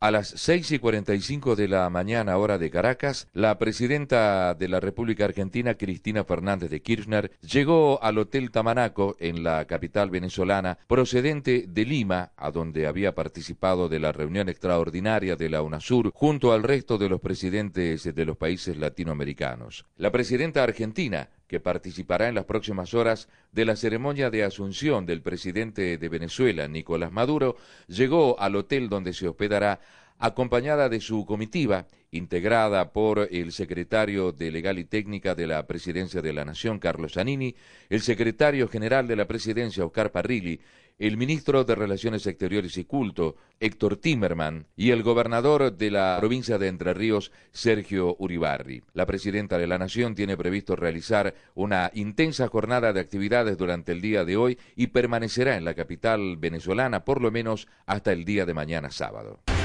A las 6 y 45 de la mañana, hora de Caracas, la presidenta de la República Argentina, Cristina Fernández de Kirchner, llegó al Hotel Tamanaco, en la capital venezolana, procedente de Lima, a donde había participado de la reunión extraordinaria de la UNASUR, junto al resto de los presidentes de los países latinoamericanos. La presidenta argentina, que participará en las próximas horas de la ceremonia de asunción del presidente de Venezuela, Nicolás Maduro, llegó al hotel donde se hospedará acompañada de su comitiva, integrada por el secretario de Legal y Técnica de la Presidencia de la Nación, Carlos Zanini, el secretario general de la Presidencia, Oscar Parrilli, el ministro de Relaciones Exteriores y Culto, Héctor Timerman, y el gobernador de la provincia de Entre Ríos, Sergio Uribarri. La presidenta de la Nación tiene previsto realizar una intensa jornada de actividades durante el día de hoy y permanecerá en la capital venezolana por lo menos hasta el día de mañana sábado.